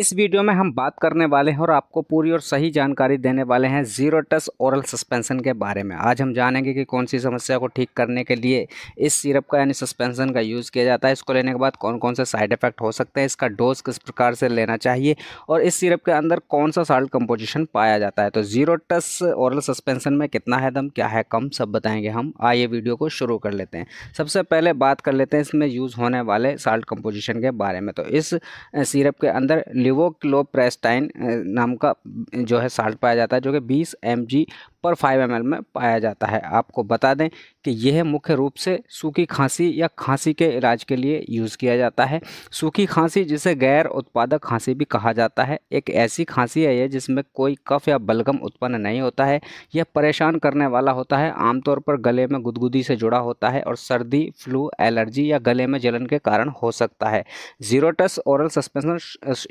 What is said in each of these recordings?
इस वीडियो में हम बात करने वाले हैं और आपको पूरी और सही जानकारी देने वाले हैं जीरो टस ओरल सस्पेंशन के बारे में आज हम जानेंगे कि कौन सी समस्या को ठीक करने के लिए इस सिरप का यानी सस्पेंशन का यूज़ किया जाता है इसको लेने के बाद कौन कौन से साइड इफेक्ट हो सकते हैं इसका डोज किस प्रकार से लेना चाहिए और इस सिरप के अंदर कौन सा साल्ट कम्पोजिशन पाया जाता है तो जीरो टस ओरल सस्पेंसन में कितना है दम क्या है कम सब बताएँगे हम आइए वीडियो को शुरू कर लेते हैं सबसे पहले बात कर लेते हैं इसमें यूज़ होने वाले साल्ट कम्पोजिशन के बारे में तो इस सीरप के अंदर लिवोक्लोप्रेस्टाइन नाम का जो है साल्ट पाया जाता है जो कि 20 एम पर फाइव एम में पाया जाता है आपको बता दें कि यह मुख्य रूप से सूखी खांसी या खांसी के इलाज के लिए यूज़ किया जाता है सूखी खांसी जिसे गैर उत्पादक खांसी भी कहा जाता है एक ऐसी खांसी है यह जिसमें कोई कफ या बलगम उत्पन्न नहीं होता है यह परेशान करने वाला होता है आमतौर पर गले में गुदगुदी से जुड़ा होता है और सर्दी फ्लू एलर्जी या गले में जलन के कारण हो सकता है जीरोटस औरल सस्पेंशन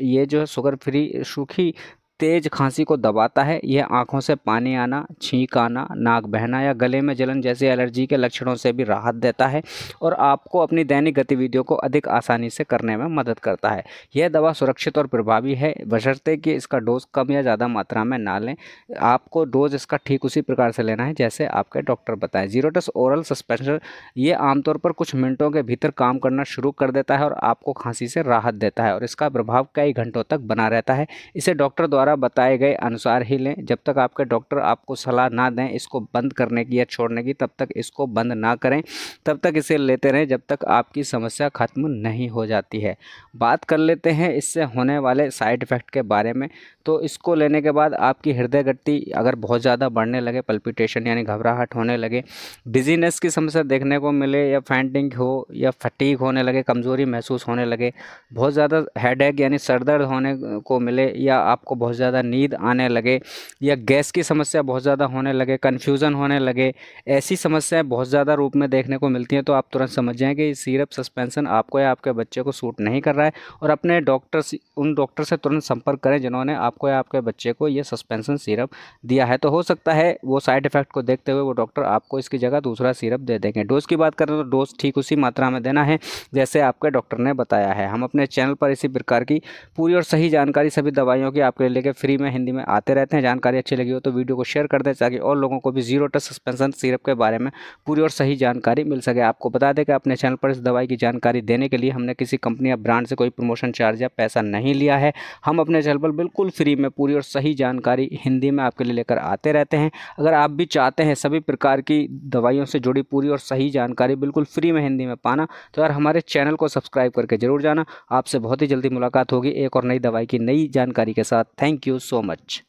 ये जो है शुगर फ्री सूखी तेज खांसी को दबाता है यह आंखों से पानी आना छींक आना नाक बहना या गले में जलन जैसे एलर्जी के लक्षणों से भी राहत देता है और आपको अपनी दैनिक गतिविधियों को अधिक आसानी से करने में मदद करता है यह दवा सुरक्षित और प्रभावी है बशर्ते कि इसका डोज कम या ज़्यादा मात्रा में ना लें आपको डोज इसका ठीक उसी प्रकार से लेना है जैसे आपके डॉक्टर बताएं जीरोटस ओरल सस्पेंशन ये आमतौर पर कुछ मिनटों के भीतर काम करना शुरू कर देता है और आपको खांसी से राहत देता है और इसका प्रभाव कई घंटों तक बना रहता है इसे डॉक्टर द्वारा द्वारा बताए गए अनुसार ही लें जब तक आपके डॉक्टर आपको सलाह ना दें इसको बंद करने की या छोड़ने की तब तक इसको बंद ना करें तब तक इसे लेते रहें जब तक आपकी समस्या ख़त्म नहीं हो जाती है बात कर लेते हैं इससे होने वाले साइड इफ़ेक्ट के बारे में तो इसको लेने के बाद आपकी हृदय गति अगर बहुत ज़्यादा बढ़ने लगे पल्पिटेशन यानी घबराहट होने लगे डिजीनेस की समस्या देखने को मिले या फैंटिंग हो या फटीक होने लगे कमज़ोरी महसूस होने लगे बहुत ज़्यादा हेड यानी सर दर्द होने को मिले या आपको बहुत ज़्यादा नींद आने लगे या गैस की समस्या बहुत ज़्यादा होने लगे कन्फ्यूज़न होने लगे ऐसी समस्याएँ बहुत ज़्यादा रूप में देखने को मिलती हैं तो आप तुरंत समझ जाएँ कि सीरप सस्पेंसन आपको या आपके बच्चे को सूट नहीं कर रहा है और अपने डॉक्टर उन डॉक्टर से तुरंत संपर्क करें जिन्होंने आप आपको या आपके बच्चे को ये सस्पेंसन सिरप दिया है तो हो सकता है वो साइड इफेक्ट को देखते हुए वो डॉक्टर आपको इसकी जगह दूसरा सिरप दे देंगे डोज की बात करें तो डोज ठीक उसी मात्रा में देना है जैसे आपके डॉक्टर ने बताया है हम अपने चैनल पर इसी प्रकार की पूरी और सही जानकारी सभी दवाइयों की आपके लेके फ्री में हिंदी में आते रहते हैं जानकारी अच्छी लगी हो तो वीडियो को शेयर कर दें ताकि और लोगों को भी जीरो टच सस्पेंसन सिरप के बारे में पूरी और सही जानकारी मिल सके आपको बता दें कि अपने चैनल पर इस दवाई की जानकारी देने के लिए हमने किसी कंपनी या ब्रांड से कोई प्रमोशन चार्ज या पैसा नहीं लिया है हम अपने चैनल पर बिल्कुल फ्री में पूरी और सही जानकारी हिंदी में आपके लिए लेकर आते रहते हैं अगर आप भी चाहते हैं सभी प्रकार की दवाइयों से जुड़ी पूरी और सही जानकारी बिल्कुल फ्री में हिंदी में पाना तो यार हमारे चैनल को सब्सक्राइब करके ज़रूर जाना आपसे बहुत ही जल्दी मुलाकात होगी एक और नई दवाई की नई जानकारी के साथ थैंक यू सो मच